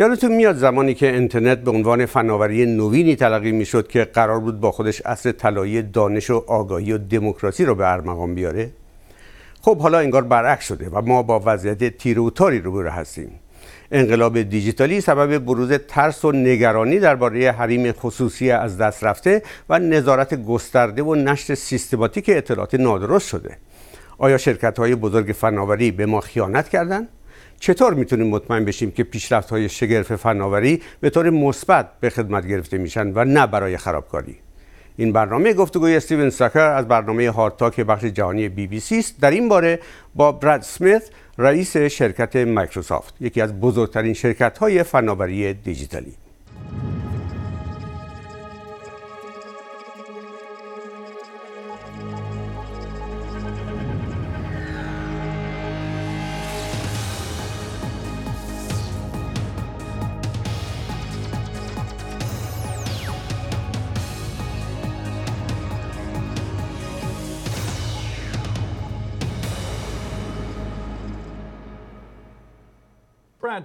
یادتون میاد زمانی که اینترنت به عنوان فناوری نوینی تلقی میشد که قرار بود با خودش اصر طلایی دانش و آگاهی و دموکراسی رو به ارمغان بیاره خب حالا انگار برعکس شده و ما با وضعیت تیر و تاری روبرو هستیم انقلاب دیجیتالی سبب بروز ترس و نگرانی درباره حریم خصوصی از دست رفته و نظارت گسترده و نشر سیستماتیک اطلاعات نادرست شده آیا شرکت های بزرگ فناوری به ما خیانت کردند چطور میتونیم مطمئن بشیم که پیشرفت های شگرف فناوری به طور مثبت به خدمت گرفته میشن و نه برای خرابکاری این برنامه گفتگوی استیون ساکر از برنامه هارتاک بخش جهانی بی بی سی است در این باره با براد سمیت رئیس شرکت مایکروسافت یکی از بزرگترین شرکت های فناوری دیجیتالی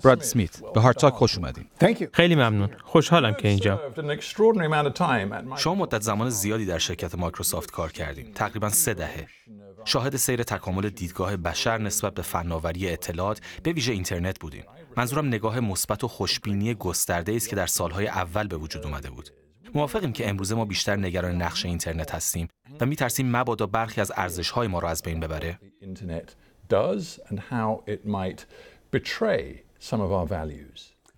براد سمیت به هارتاک خوش اومدین خیلی ممنون خوشحالم که اینجا شما مدت زمان زیادی در شرکت مایکروسافت کار کردیم تقریبا سه دهه شاهد سیر تکامل دیدگاه بشر نسبت به فناوری اطلاعات به ویژه اینترنت بودیم منظورم نگاه مثبت و خوشبینی گسترده است که در سالهای اول به وجود اومده بود موافقیم که امروزه ما بیشتر نگران نقش اینترنت هستیم و میترسیم مبادا برخی از های ما را از بین ببره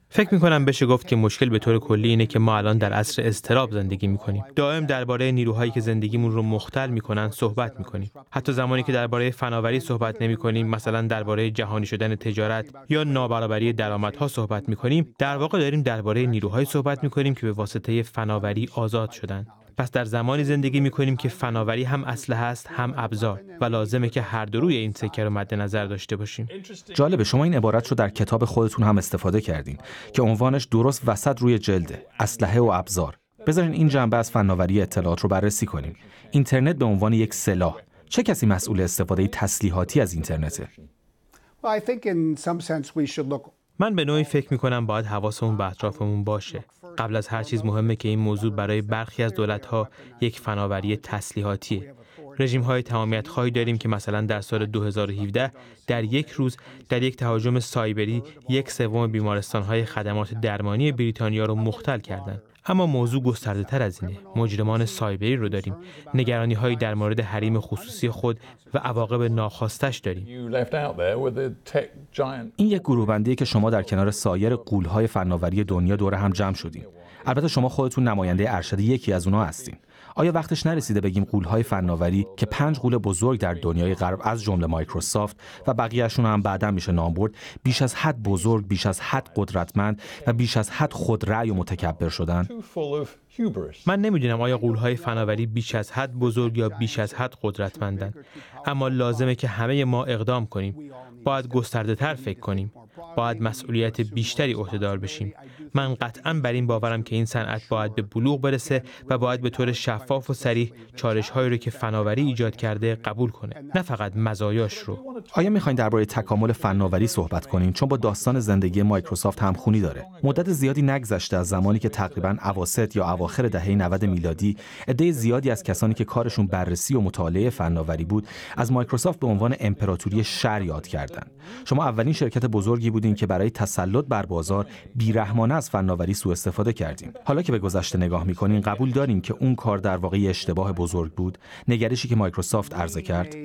فکر می کنم بشه گفت که مشکل به طور کلی اینه که ما الان در عصر اضطراب زندگی می کنیم. دائم درباره نیروهایی که زندگیمون رو مختل کنن صحبت می کنیم. حتی زمانی که درباره فناوری صحبت نمی کنیم، مثلا درباره جهانی شدن تجارت یا نابرابری درآمدها صحبت می کنیم، در واقع داریم درباره نیروهایی صحبت می کنیم که به واسطه فناوری آزاد شدن. پس در زمانی زندگی می کنیم که فناوری هم اسلحه است هم ابزار و لازمه که هر دو روی این سکه رو مد نظر داشته باشیم جالبه شما این عبارت رو در کتاب خودتون هم استفاده کردین که عنوانش درست وسط روی جلده اسلحه و ابزار بذارین این جنبه از فناوری اطلاعات رو بررسی کنیم اینترنت به عنوان یک سلاح چه کسی مسئول استفاده تسلیحاتی از اینترنته؟ من به نوعی فکر می کنم باید حواسمون به اطرافمون باشه. قبل از هر چیز مهمه که این موضوع برای برخی از دولت ها یک فناوری تسلیحاتیه. رژیم های تمامیت خواهی داریم که مثلا در سال 2017 در یک روز در یک تهاجم سایبری یک سوم بیمارستان های خدمات درمانی بریتانیا رو مختل کردند. اما موضوع گسترده تر از اینه مجرمان سایبری رو داریم نگرانی هایی در مورد حریم خصوصی خود و عواقب ناخواستش داریم این یک بندیه که شما در کنار سایر قولهای فناوری دنیا دور هم جمع شدیم البته شما خودتون نماینده ارشد یکی از اونها هستین آیا وقتش نرسیده بگیم قولهای فناوری که پنج قول بزرگ در دنیای غرب از جمله مایکروسافت و بقیهشون هم بعدا میشه نام برد بیش از حد بزرگ بیش از حد قدرتمند و بیش از حد خود رأی و متکبر شدن من نمیدونم آیا قولهای فناوری بیش از حد بزرگ یا بیش از حد قدرتمندن اما لازمه که همه ما اقدام کنیم باید گسترده تر فکر کنیم باید مسئولیت بیشتری عهدهدار بشیم من قطعا بر این باورم که این صنعت باید به بلوغ برسه و باید به طور شفاف و سریح چالش هایی رو که فناوری ایجاد کرده قبول کنه نه فقط مزایاش رو آیا میخواین درباره تکامل فناوری صحبت کنیم چون با داستان زندگی مایکروسافت همخونی داره مدت زیادی نگذشته از زمانی که تقریبا اواسط یا اواخر دهه 90 میلادی عده زیادی از کسانی که کارشون بررسی و مطالعه فناوری بود از مایکروسافت به عنوان امپراتوری شر یاد کردند شما اولین شرکت بزرگی بودین که برای تسلط بر بازار بیرحمانه از فناوری سوء استفاده کردیم حالا که به گذشته نگاه میکنیم قبول داریم که اون کار در واقع اشتباه بزرگ بود نگرشی که مایکروسافت عرضه کرد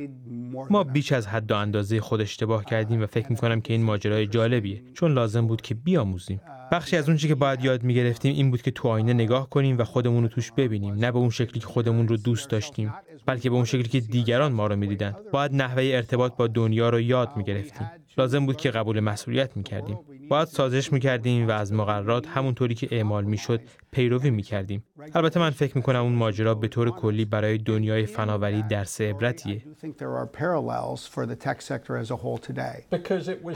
ما بیش از حد و اندازه خود اشتباه کردیم و فکر میکنم که این ماجرای جالبیه چون لازم بود که بیاموزیم بخشی از اونچه که باید یاد میگرفتیم این بود که تو آینه نگاه کنیم و خودمون رو توش ببینیم نه به اون شکلی که خودمون رو دوست داشتیم بلکه به اون شکلی که دیگران ما رو میدیدند باید نحوه ارتباط با دنیا رو یاد میگرفتیم لازم بود که قبول مسئولیت میکردیم باید سازش میکردیم و از مقررات همونطوری که اعمال میشد پیروی میکردیم البته من فکر میکنم اون ماجرا به طور کلی برای دنیای فناوری درس عبرتیه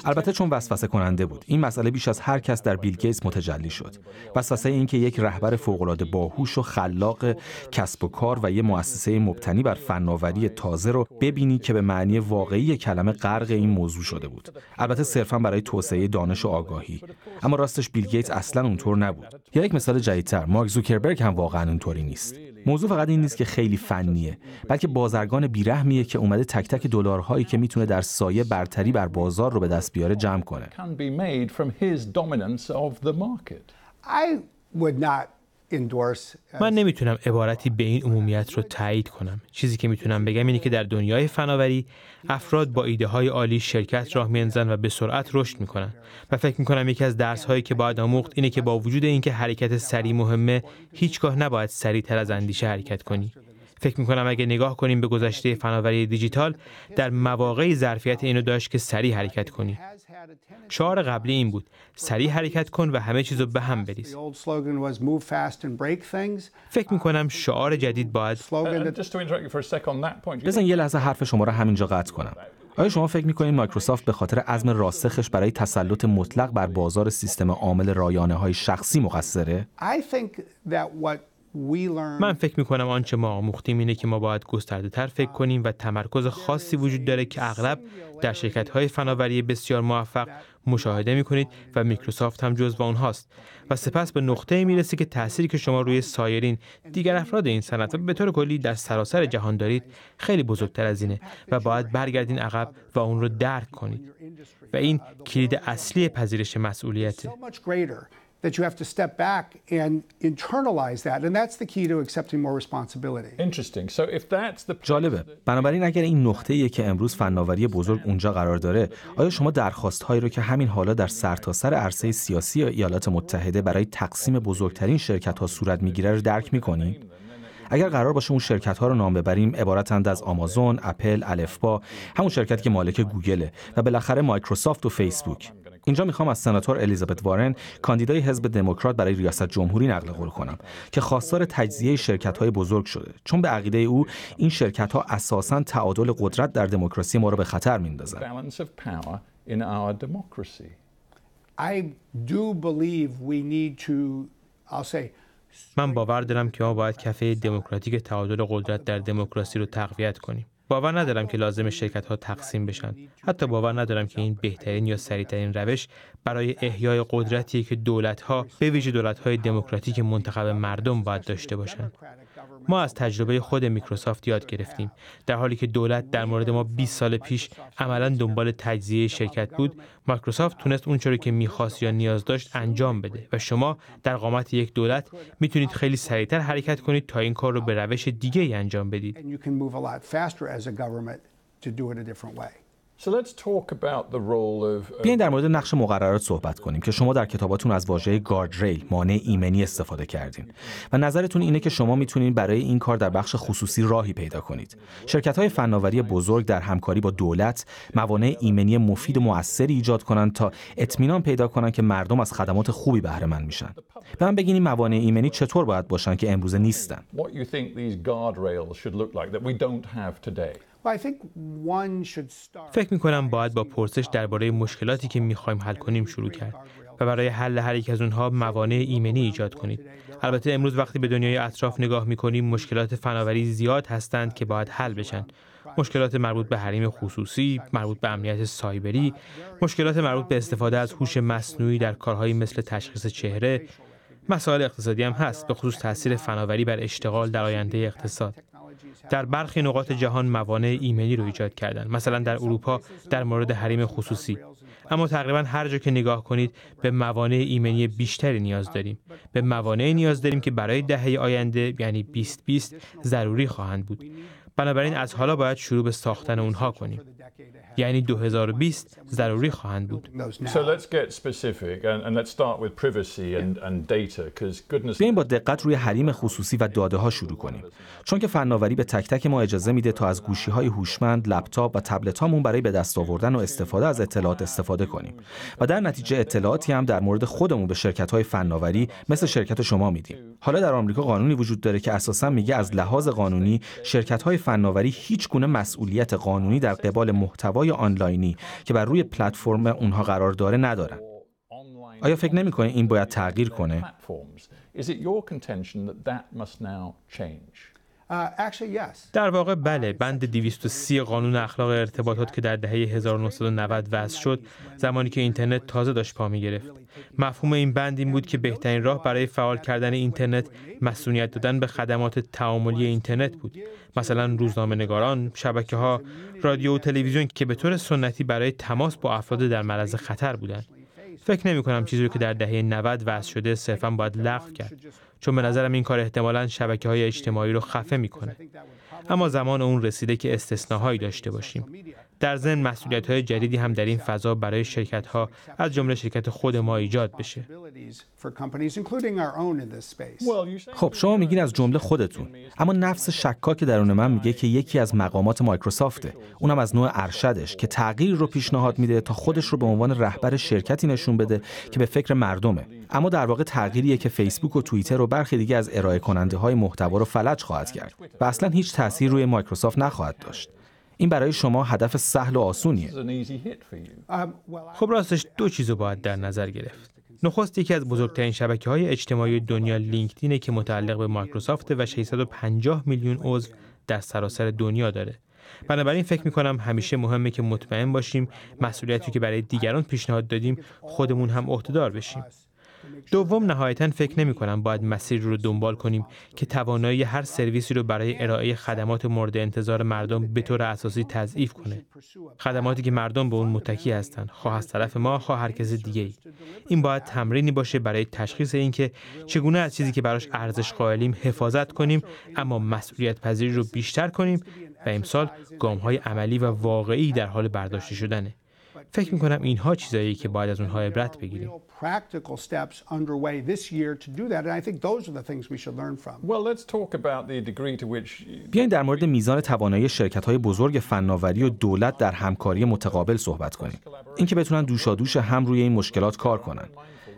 البته چون وسوسه کننده بود این مسئله بیش از هر کس در بیل گیتس متجلی شد وسوسه این که یک رهبر فوقالعاده باهوش و خلاق کسب و کار و یه مؤسسه مبتنی بر فناوری تازه رو ببینی که به معنی واقعی کلمه غرق این موضوع شده بود البته صرفا برای توسعه دانش و آگاهی اما راستش بیل گیتس اصلا اونطور نبود یا یک مثال جدیدتر مارک زوکربرگ هم واقعا اونطوری نیست موضوع فقط این نیست که خیلی فنیه بلکه بازرگان بیرحمیه که اومده تک تک دلارهایی که میتونه در سایه برتری بر بازار رو به دست بیاره جمع کنه I would not من نمیتونم عبارتی به این عمومیت رو تایید کنم. چیزی که میتونم بگم اینه که در دنیای فناوری افراد با ایده های عالی شرکت راه میانزن و به سرعت رشد میکنن. و فکر میکنم یکی از درس هایی که باید آموخت اینه که با وجود اینکه حرکت سریع مهمه، هیچگاه نباید سریعتر از اندیشه حرکت کنی. فکر میکنم اگه نگاه کنیم به گذشته فناوری دیجیتال در مواقعی ظرفیت اینو داشت که سریع حرکت کنی شعار قبلی این بود سریع حرکت کن و همه چیزو به هم بریز فکر میکنم شعار جدید باید uh, بزن یه لحظه حرف شما رو همینجا قطع کنم آیا شما فکر میکنید مایکروسافت به خاطر عزم راسخش برای تسلط مطلق بر بازار سیستم عامل رایانه های شخصی مقصره؟ من فکر می کنم آنچه ما آموختیم اینه که ما باید گسترده تر فکر کنیم و تمرکز خاصی وجود داره که اغلب در شرکت های فناوری بسیار موفق مشاهده می کنید و میکروسافت هم جزو هاست و سپس به نقطه می که تأثیری که شما روی سایرین دیگر افراد این صنعت و به طور کلی در سراسر جهان دارید خیلی بزرگتر از اینه و باید برگردین عقب و اون رو درک کنید و این کلید اصلی پذیرش مسئولیته that you have to step back and internalize that and that's the key to accepting more responsibility. Interesting. So if that's the جالبه بنابراین اگر این نقطه ایه که امروز فناوری بزرگ اونجا قرار داره آیا شما درخواست هایی رو که همین حالا در سرتاسر عرصه سیاسی ایالات متحده برای تقسیم بزرگترین شرکت ها صورت میگیره رو درک میکنید؟ اگر قرار باشه اون شرکت ها رو نام ببریم عبارتند از آمازون، اپل، الفبا، همون شرکت که مالک گوگله و بالاخره مایکروسافت و فیسبوک. اینجا میخوام از سناتور الیزابت وارن کاندیدای حزب دموکرات برای ریاست جمهوری نقل قول کنم که خواستار تجزیه شرکت های بزرگ شده چون به عقیده او این شرکت ها اساسا تعادل قدرت در دموکراسی ما رو به خطر میندازن من باور دارم که ما باید کفه دموکراتیک تعادل قدرت در دموکراسی رو تقویت کنیم باور ندارم که لازم شرکت ها تقسیم بشن حتی باور ندارم که این بهترین یا سریعترین روش برای احیای قدرتی که دولت ها به ویژه دولت های دموکراتیک منتخب مردم باید داشته باشند ما از تجربه خود میکروسافت یاد گرفتیم در حالی که دولت در مورد ما 20 سال پیش عملا دنبال تجزیه شرکت بود مایکروسافت تونست اونچه که میخواست یا نیاز داشت انجام بده و شما در قامت یک دولت میتونید خیلی سریعتر حرکت کنید تا این کار رو به روش دیگه ای انجام بدید Uh, بیاین در مورد نقش مقررات صحبت کنیم که شما در کتاباتون از واژه گارد ریل مانع ایمنی استفاده کردین و نظرتون اینه که شما میتونین برای این کار در بخش خصوصی راهی پیدا کنید شرکت های فناوری بزرگ در همکاری با دولت موانع ایمنی مفید و موثری ایجاد کنند تا اطمینان پیدا کنند که مردم از خدمات خوبی بهره مند میشن به من بگین موانع ایمنی چطور باید باشن که امروزه نیستن فکر می کنم باید با پرسش درباره مشکلاتی که میخوایم حل کنیم شروع کرد و برای حل هر یک از اونها موانع ایمنی ایجاد کنید. البته امروز وقتی به دنیای اطراف نگاه می کنیم مشکلات فناوری زیاد هستند که باید حل بشن. مشکلات مربوط به حریم خصوصی، مربوط به امنیت سایبری، مشکلات مربوط به استفاده از هوش مصنوعی در کارهایی مثل تشخیص چهره، مسائل اقتصادی هم هست به خصوص تاثیر فناوری بر اشتغال در آینده اقتصاد. در برخی نقاط جهان موانع ایمنی رو ایجاد کردن مثلا در اروپا در مورد حریم خصوصی اما تقریبا هر جا که نگاه کنید به موانع ایمنی بیشتری نیاز داریم به موانع نیاز داریم که برای دهه آینده یعنی 2020 ضروری خواهند بود بنابراین از حالا باید شروع به ساختن اونها کنیم یعنی 2020 ضروری خواهند بود. بیاییم با دقت روی حریم خصوصی و داده ها شروع کنیم. چون که فناوری به تک تک ما اجازه میده تا از گوشی های هوشمند، لپتاپ و تبلت هامون برای به دست آوردن و استفاده از اطلاعات استفاده کنیم و در نتیجه اطلاعاتی هم در مورد خودمون به شرکت های فناوری مثل شرکت شما میدیم. حالا در آمریکا قانونی وجود داره که اساسا میگه از لحاظ قانونی شرکت های فناوری هیچ گونه مسئولیت قانونی در قبال محتوا آنلاینی که بر روی پلتفرم اونها قرار داره ندارن. آیا فکر نمی‌کنید این باید تغییر کنه؟ Uh, در واقع uh, بله بند 230 قانون اخلاق ارتباطات که در دهه 1990 وضع شد زمانی که اینترنت تازه داشت پا می گرفت مفهوم این بند این بود که بهترین راه برای فعال کردن اینترنت مسئولیت دادن به خدمات تعاملی اینترنت بود مثلا روزنامه نگاران شبکه ها رادیو و تلویزیون که به طور سنتی برای تماس با افراد در معرض خطر بودند فکر نمی کنم چیزی که در دهه 90 وضع شده صرفا باید لغو کرد چون به نظرم این کار احتمالا شبکه های اجتماعی رو خفه میکنه اما زمان اون رسیده که استثناهایی داشته باشیم در ضمن مسئولیت های جدیدی هم در این فضا برای شرکت ها از جمله شرکت خود ما ایجاد بشه خب شما میگین از جمله خودتون اما نفس شکاک درون من میگه که یکی از مقامات مایکروسافته اونم از نوع ارشدش که تغییر رو پیشنهاد میده تا خودش رو به عنوان رهبر شرکتی نشون بده که به فکر مردمه اما در واقع تغییریه که فیسبوک و توییتر و برخی دیگه از ارائه کننده های محتوا رو فلج خواهد کرد و اصلا هیچ تاثیر روی مایکروسافت نخواهد داشت این برای شما هدف سهل و آسونیه um, خب راستش دو چیز رو باید در نظر گرفت نخست یکی از بزرگترین شبکه های اجتماعی دنیا لینکدینه که متعلق به مایکروسافت و 650 میلیون عضو در سراسر دنیا داره بنابراین فکر میکنم همیشه مهمه که مطمئن باشیم مسئولیتی که برای دیگران پیشنهاد دادیم خودمون هم عهدهدار بشیم دوم نهایتا فکر نمی کنم باید مسیر رو دنبال کنیم که توانایی هر سرویسی رو برای ارائه خدمات مورد انتظار مردم به طور اساسی تضعیف کنه خدماتی که مردم به اون متکی هستند خواه خب، از طرف ما خواه خب، هر کس دیگه ای. این باید تمرینی باشه برای تشخیص اینکه چگونه از چیزی که براش ارزش قائلیم حفاظت کنیم اما مسئولیت پذیری رو بیشتر کنیم و امسال گام عملی و واقعی در حال برداشته شدنه فکر می کنم اینها چیزایی که باید از اونها عبرت بگیریم. بیاین در مورد میزان توانایی شرکت های بزرگ فناوری و دولت در همکاری متقابل صحبت کنیم. اینکه بتونن دوشادوش هم روی این مشکلات کار کنن.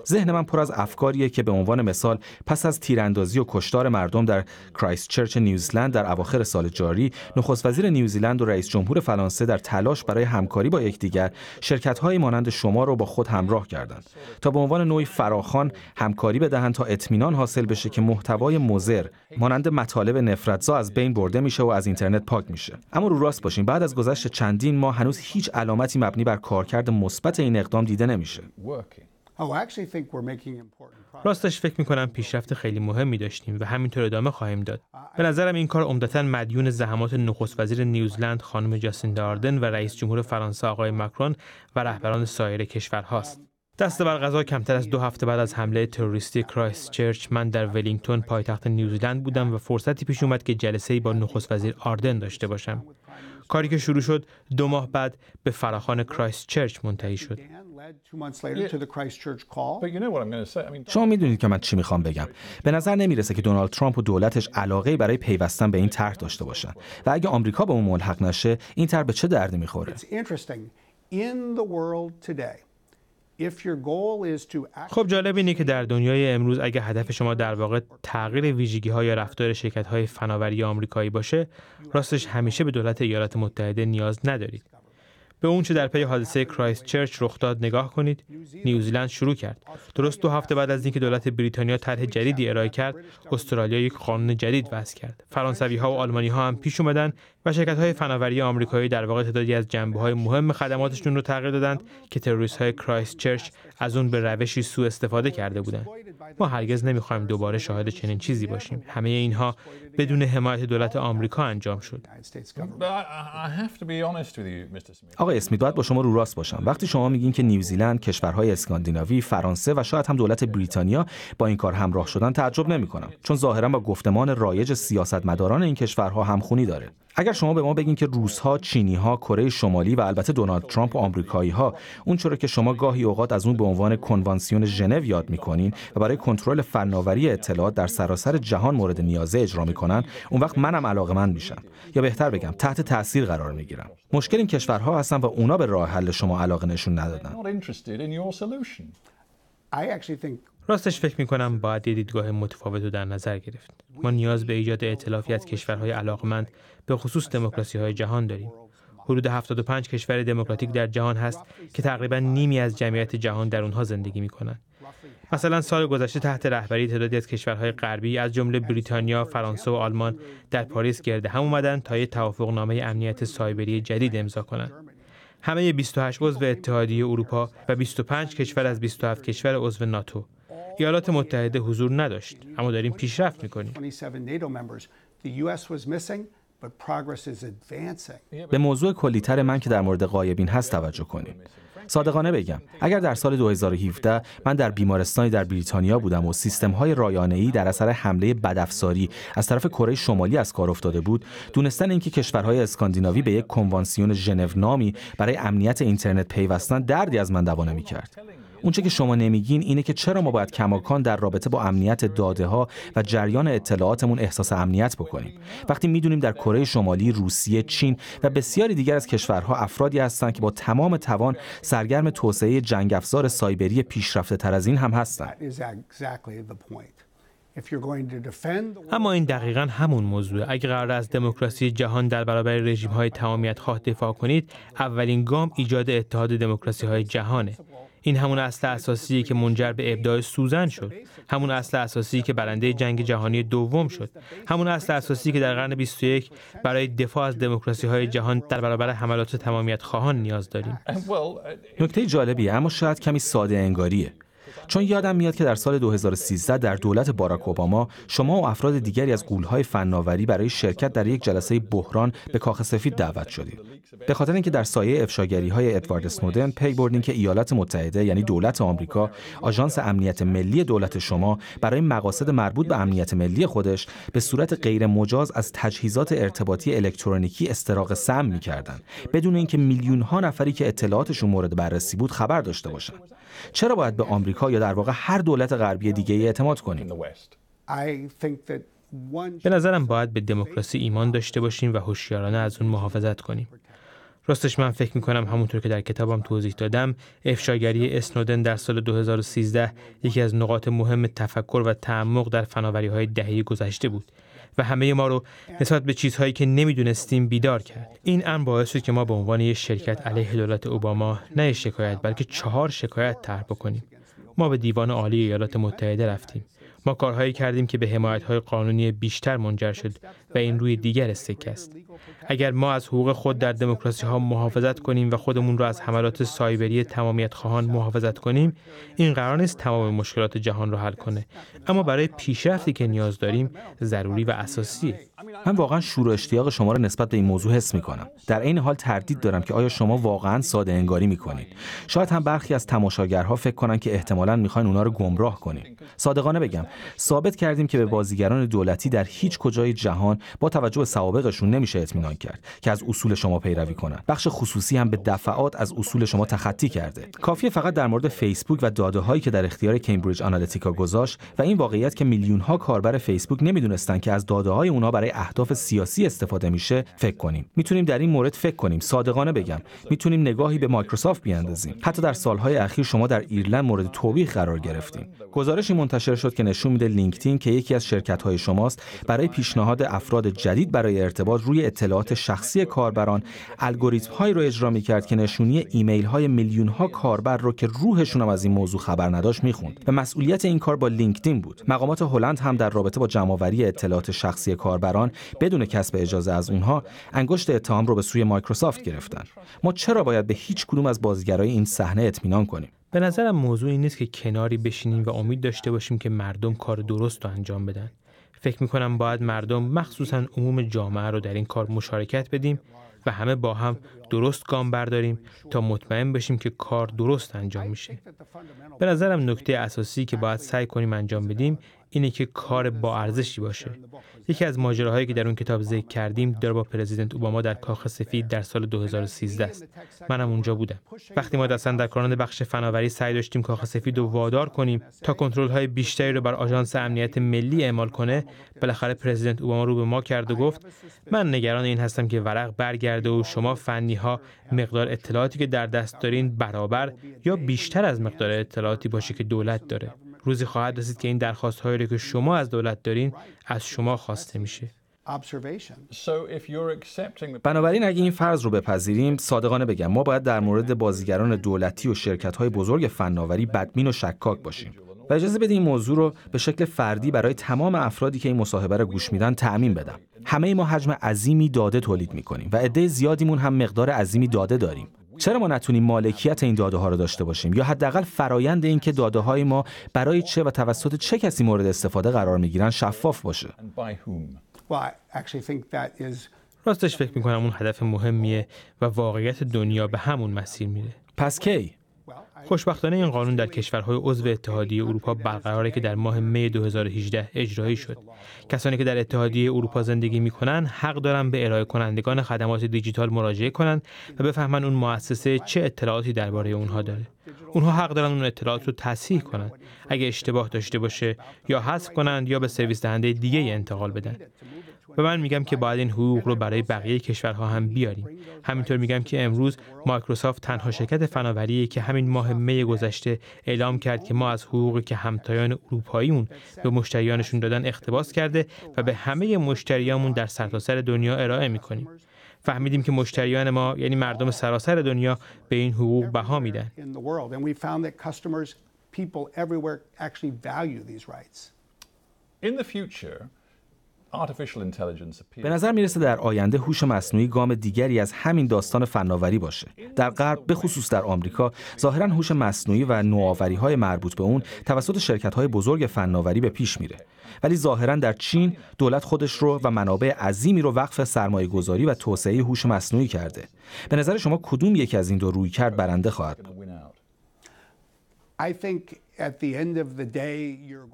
ذهن من پر از افکاریه که به عنوان مثال پس از تیراندازی و کشتار مردم در کرایست چرچ نیوزلند در اواخر سال جاری نخست وزیر نیوزیلند و رئیس جمهور فرانسه در تلاش برای همکاری با یکدیگر شرکت‌های مانند شما رو با خود همراه کردند تا به عنوان نوعی فراخان همکاری بدهند تا اطمینان حاصل بشه که محتوای مزر مانند مطالب نفرتزا از بین برده میشه و از اینترنت پاک میشه اما رو راست باشیم بعد از گذشت چندین ماه هنوز هیچ علامتی مبنی بر کارکرد مثبت این اقدام دیده نمیشه Oh, راستش فکر میکنم پیشرفت خیلی مهمی داشتیم و همینطور ادامه خواهیم داد. به نظرم این کار عمدتا مدیون زحمات نخست وزیر نیوزلند خانم جاسین داردن و رئیس جمهور فرانسه آقای مکرون و رهبران سایر کشورهاست. دست بر غذا کمتر از دو هفته بعد از حمله تروریستی کرایست چرچ من در ولینگتون پایتخت نیوزلند بودم و فرصتی پیش اومد که جلسه ای با نخست وزیر آردن داشته باشم. کاری که شروع شد دو ماه بعد به فراخان کرایست چرچ منتهی شد. شما میدونید که من چی میخوام بگم به نظر نمیرسه که دونالد ترامپ و دولتش علاقه برای پیوستن به این طرح داشته باشن و اگه آمریکا به اون ملحق نشه این طرح به چه دردی میخوره خب جالب اینه که در دنیای امروز اگه هدف شما در واقع تغییر ویژگی ها یا رفتار شرکت های فناوری آمریکایی باشه راستش همیشه به دولت ایالات متحده نیاز ندارید به اون در پی حادثه کرایست چرچ رخ داد نگاه کنید نیوزیلند شروع کرد درست دو هفته بعد از اینکه دولت بریتانیا طرح جدیدی ارائه کرد استرالیا یک قانون جدید وضع کرد فرانسوی ها و آلمانی ها هم پیش اومدن و شرکت های فناوری آمریکایی در واقع تعدادی از جنبه های مهم خدماتشون رو تغییر دادند که تروریست های کرایست چرچ از اون به روشی سوء استفاده کرده بودند ما هرگز نمیخوایم دوباره شاهد چنین چیزی باشیم همه اینها بدون حمایت دولت آمریکا انجام شد آقای اسمیت باید با شما رو راست باشم وقتی شما میگین که نیوزیلند کشورهای اسکاندیناوی فرانسه و شاید هم دولت بریتانیا با این کار همراه شدن تعجب نمیکنم چون ظاهرا با گفتمان رایج سیاستمداران این کشورها همخونی داره اگر شما به ما بگین که روس ها، چینی ها، کره شمالی و البته دونالد ترامپ و آمریکایی ها اون چرا که شما گاهی اوقات از اون به عنوان کنوانسیون ژنو یاد میکنین و برای کنترل فناوری اطلاعات در سراسر جهان مورد نیازه اجرا میکنن اون وقت منم علاقه میشم یا بهتر بگم تحت تاثیر قرار میگیرم مشکل این کشورها هستن و اونا به راه حل شما علاقه نشون ندادن راستش فکر می باید دیدگاه متفاوت رو در نظر گرفت ما نیاز به ایجاد ائتلافی از کشورهای علاقمند به خصوص دموکراسی های جهان داریم حدود 75 کشور دموکراتیک در جهان هست که تقریبا نیمی از جمعیت جهان در اونها زندگی می کنند. مثلا سال گذشته تحت رهبری تعدادی از کشورهای غربی از جمله بریتانیا، فرانسه و آلمان در پاریس گرد هم اومدن تا یک توافقنامه امنیت سایبری جدید امضا کنند. همه 28 عضو اتحادیه اروپا و 25 کشور از 27 کشور عضو ناتو ایالات متحده حضور نداشت اما داریم پیشرفت میکنیم به موضوع کلیتر من که در مورد قایبین هست توجه کنید صادقانه بگم اگر در سال 2017 من در بیمارستانی در بریتانیا بودم و سیستم های رایانه ای در اثر حمله بدافزاری از طرف کره شمالی از کار افتاده بود دونستن اینکه کشورهای اسکاندیناوی به یک کنوانسیون ژنو نامی برای امنیت اینترنت پیوستن دردی از من دوانه می کرد اونچه که شما نمیگین اینه که چرا ما باید کماکان در رابطه با امنیت داده ها و جریان اطلاعاتمون احساس امنیت بکنیم وقتی میدونیم در کره شمالی روسیه چین و بسیاری دیگر از کشورها افرادی هستند که با تمام توان سرگرم توسعه جنگ افزار سایبری پیشرفته تر از این هم هستند اما این دقیقا همون موضوع اگر قرار از دموکراسی جهان در برابر رژیم های تمامیت خواه دفاع کنید اولین گام ایجاد اتحاد دموکراسی های جهانه این همون اصل اساسی که منجر به ابداع سوزن شد همون اصل اساسی که برنده جنگ جهانی دوم شد همون اصل اساسی که در قرن 21 برای دفاع از دموکراسی های جهان در برابر حملات تمامیت خواهان نیاز داریم نکته جالبیه اما شاید کمی ساده انگاریه چون یادم میاد که در سال 2013 در دولت باراک اوباما شما و افراد دیگری از قولهای فناوری برای شرکت در یک جلسه بحران به کاخ سفید دعوت شدید به خاطر اینکه در سایه افشاگری های ادوارد سنودن پی بردین که ایالات متحده یعنی دولت آمریکا آژانس امنیت ملی دولت شما برای مقاصد مربوط به امنیت ملی خودش به صورت غیر مجاز از تجهیزات ارتباطی الکترونیکی استراق سم میکردند بدون اینکه میلیون ها نفری که اطلاعاتشون مورد بررسی بود خبر داشته باشند چرا باید به آمریکا یا در واقع هر دولت غربی دیگه اعتماد کنیم. به نظرم باید به دموکراسی ایمان داشته باشیم و هوشیارانه از اون محافظت کنیم. راستش من فکر میکنم همونطور که در کتابم توضیح دادم افشاگری اسنودن در سال 2013 یکی از نقاط مهم تفکر و تعمق در فناوری های دهه گذشته بود و همه ما رو نسبت به چیزهایی که نمیدونستیم بیدار کرد این امر باعث شد که ما به عنوان یک شرکت علیه دولت اوباما نه شکایت بلکه چهار شکایت طرح بکنیم ما به دیوان عالی ایالات متحده رفتیم ما کارهایی کردیم که به حمایت قانونی بیشتر منجر شد و این روی دیگر سکه است اگر ما از حقوق خود در دموکراسی ها محافظت کنیم و خودمون را از حملات سایبری تمامیت خواهان محافظت کنیم این قرار نیست تمام مشکلات جهان را حل کنه اما برای پیشرفتی که نیاز داریم ضروری و اساسیه من واقعا شور و اشتیاق شما را نسبت به این موضوع حس می کنم در این حال تردید دارم که آیا شما واقعا ساده انگاری می کنید شاید هم برخی از تماشاگرها فکر کنن که احتمالا میخواین اونا رو گمراه کنید صادقانه بگم ثابت کردیم که به بازیگران دولتی در هیچ کجای جهان با توجه به سوابقشون نمیشه اطمینان کرد که از اصول شما پیروی کنند بخش خصوصی هم به دفعات از اصول شما تخطی کرده کافیه فقط در مورد فیسبوک و داده هایی که در اختیار کمبریج آنالیتیکا گذاشت و این واقعیت که میلیون ها کاربر فیسبوک نمیدونستند که از داده های اونا برای اهداف سیاسی استفاده میشه فکر کنیم میتونیم در این مورد فکر کنیم صادقانه بگم میتونیم نگاهی به مایکروسافت بیاندازیم حتی در سالهای اخیر شما در ایرلند مورد توبیخ قرار گرفتیم گزارشی منتشر شد که نشون میده لینکدین که یکی از شرکت های شماست برای پیشنهاد افراد جدید برای ارتباط روی اطلاعات شخصی کاربران الگوریتم هایی رو اجرا می کرد که نشونی ایمیل های میلیون ها کاربر رو که روحشون هم از این موضوع خبر نداشت میخوند و مسئولیت این کار با لینکدین بود مقامات هلند هم در رابطه با جمعآوری اطلاعات شخصی کاربران بدون کسب اجازه از اونها انگشت اتهام رو به سوی مایکروسافت گرفتن ما چرا باید به هیچ کدوم از بازیگرای این صحنه اطمینان کنیم به نظرم موضوع این نیست که کناری بشینیم و امید داشته باشیم که مردم کار درست رو انجام بدن فکر می کنم باید مردم مخصوصا عموم جامعه رو در این کار مشارکت بدیم و همه با هم درست گام برداریم تا مطمئن بشیم که کار درست انجام میشه. به نظرم نکته اساسی که باید سعی کنیم انجام بدیم اینه که کار با ارزشی باشه یکی از ماجراهایی که در اون کتاب ذکر کردیم داره با پرزیدنت اوباما در کاخ سفید در سال 2013 است منم اونجا بودم وقتی ما در اندرکاران بخش فناوری سعی داشتیم کاخ سفید رو وادار کنیم تا کنترل های بیشتری رو بر آژانس امنیت ملی اعمال کنه بالاخره پرزیدنت اوباما رو به ما کرد و گفت من نگران این هستم که ورق برگرده و شما فنی ها مقدار اطلاعاتی که در دست دارین برابر یا بیشتر از مقدار اطلاعاتی باشه که دولت داره روزی خواهد رسید که این درخواست هایی رو که شما از دولت دارین از شما خواسته میشه بنابراین اگه این فرض رو بپذیریم صادقانه بگم ما باید در مورد بازیگران دولتی و شرکت های بزرگ فناوری بدمین و شکاک باشیم و اجازه بده این موضوع رو به شکل فردی برای تمام افرادی که این مصاحبه رو گوش میدن تعمین بدم همه ما حجم عظیمی داده تولید میکنیم و عده زیادیمون هم مقدار عظیمی داده داریم چرا ما نتونیم مالکیت این داده ها رو داشته باشیم یا حداقل فرایند این که داده های ما برای چه و توسط چه کسی مورد استفاده قرار گیرن شفاف باشه راستش فکر کنم اون هدف مهمیه و واقعیت دنیا به همون مسیر میره پس کی خوشبختانه این قانون در کشورهای عضو اتحادیه اروپا برقراره که در ماه می 2018 اجرایی شد. کسانی که در اتحادیه اروپا زندگی می کنند حق دارند به ارائه کنندگان خدمات دیجیتال مراجعه کنند و بفهمند اون مؤسسه چه اطلاعاتی درباره اونها داره. اونها حق دارند اون اطلاعات رو تصحیح کنند اگه اشتباه داشته باشه یا حذف کنند یا به سرویس دهنده دیگه انتقال بدن و من میگم که باید این حقوق رو برای بقیه کشورها هم بیاریم همینطور میگم که امروز مایکروسافت تنها شرکت فناوری که همین ماه می گذشته اعلام کرد که ما از حقوقی که همتایان اروپاییمون به مشتریانشون دادن اقتباس کرده و به همه مشتریامون در سرتاسر دنیا ارائه میکنیم فهمیدیم که مشتریان ما یعنی مردم سراسر دنیا به این حقوق بها میدن In the future, به نظر میرسه در آینده هوش مصنوعی گام دیگری از همین داستان فناوری باشه. در غرب به خصوص در آمریکا ظاهرا هوش مصنوعی و نوآوری های مربوط به اون توسط شرکت های بزرگ فناوری به پیش میره. ولی ظاهرا در چین دولت خودش رو و منابع عظیمی رو وقف سرمایه گذاری و توسعه هوش مصنوعی کرده. به نظر شما کدوم یکی از این دو رویکرد برنده خواهد بود؟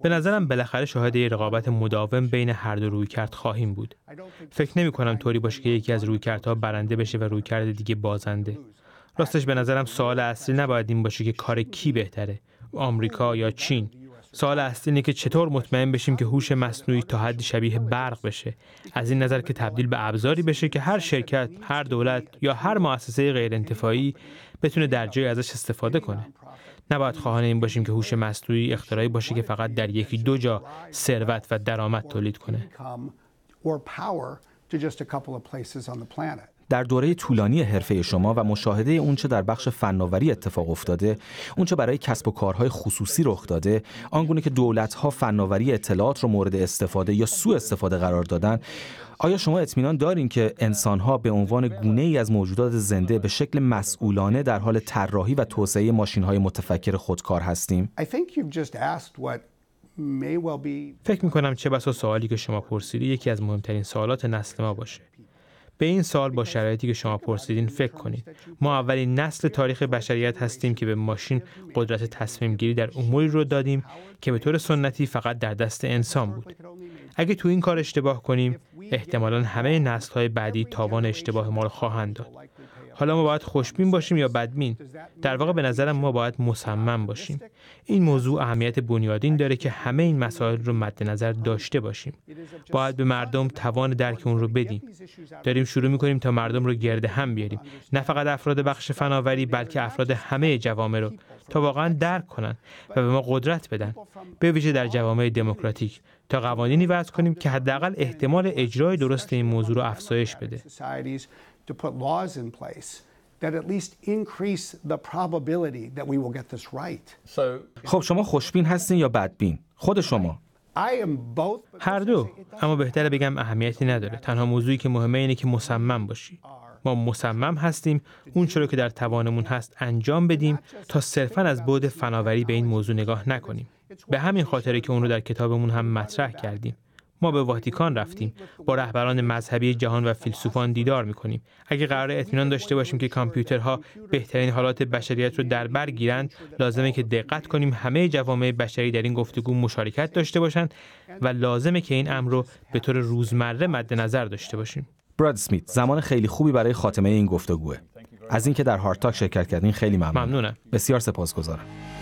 به نظرم بالاخره شاهد رقابت مداوم بین هر دو روی کرد خواهیم بود. فکر نمی کنم طوری باشه که یکی از روی کردها برنده بشه و رویکرد دیگه بازنده. راستش به نظرم سوال اصلی نباید این باشه که کار کی بهتره، آمریکا یا چین. سوال اصلی اینه که چطور مطمئن بشیم که هوش مصنوعی تا حدی شبیه برق بشه از این نظر که تبدیل به ابزاری بشه که هر شرکت، هر دولت یا هر مؤسسه غیرانتفاعی بتونه در جای ازش استفاده کنه. نباید خواهان این باشیم که هوش مصنوعی اختراعی باشه که فقط در یکی دو جا ثروت و درآمد تولید کنه. در دوره طولانی حرفه شما و مشاهده اونچه در بخش فناوری اتفاق افتاده، اونچه برای کسب و کارهای خصوصی رخ داده، آنگونه که دولت‌ها فناوری اطلاعات رو مورد استفاده یا سوء استفاده قرار دادن، آیا شما اطمینان دارین که انسانها به عنوان گونه ای از موجودات زنده به شکل مسئولانه در حال طراحی و توسعه ماشین های متفکر خودکار هستیم؟ فکر می کنم چه بسا سوالی که شما پرسیدی یکی از مهمترین سوالات نسل ما باشه. به این سال با شرایطی که شما پرسیدین فکر کنید ما اولین نسل تاریخ بشریت هستیم که به ماشین قدرت تصمیم گیری در اموری رو دادیم که به طور سنتی فقط در دست انسان بود اگه تو این کار اشتباه کنیم احتمالا همه نسل های بعدی تاوان اشتباه ما رو خواهند داد حالا ما باید خوشبین باشیم یا بدبین در واقع به نظرم ما باید مصمم باشیم این موضوع اهمیت بنیادین داره که همه این مسائل رو مد نظر داشته باشیم باید به مردم توان درک اون رو بدیم داریم شروع میکنیم تا مردم رو گرد هم بیاریم نه فقط افراد بخش فناوری بلکه افراد همه جوامع رو تا واقعا درک کنن و به ما قدرت بدن به ویژه در جوامع دموکراتیک تا قوانینی وضع کنیم که حداقل احتمال اجرای درست این موضوع رو افزایش بده to put laws in place خب شما خوشبین هستین یا بدبین؟ خود شما. هر دو اما بهتره بگم اهمیتی نداره تنها موضوعی که مهمه اینه که مصمم باشی ما مصمم هستیم اون چرا که در توانمون هست انجام بدیم تا صرفا از بعد فناوری به این موضوع نگاه نکنیم به همین خاطره که اون رو در کتابمون هم مطرح کردیم ما به واتیکان رفتیم با رهبران مذهبی جهان و فیلسوفان دیدار میکنیم اگر قرار اطمینان داشته باشیم که کامپیوترها بهترین حالات بشریت رو در بر گیرند لازمه که دقت کنیم همه جوامع بشری در این گفتگو مشارکت داشته باشند و لازمه که این امر رو به طور روزمره مد نظر داشته باشیم براد سمیت زمان خیلی خوبی برای خاتمه این گفتگوه از اینکه در هارتاک شرکت کردین خیلی ممنونم بسیار سپاسگزارم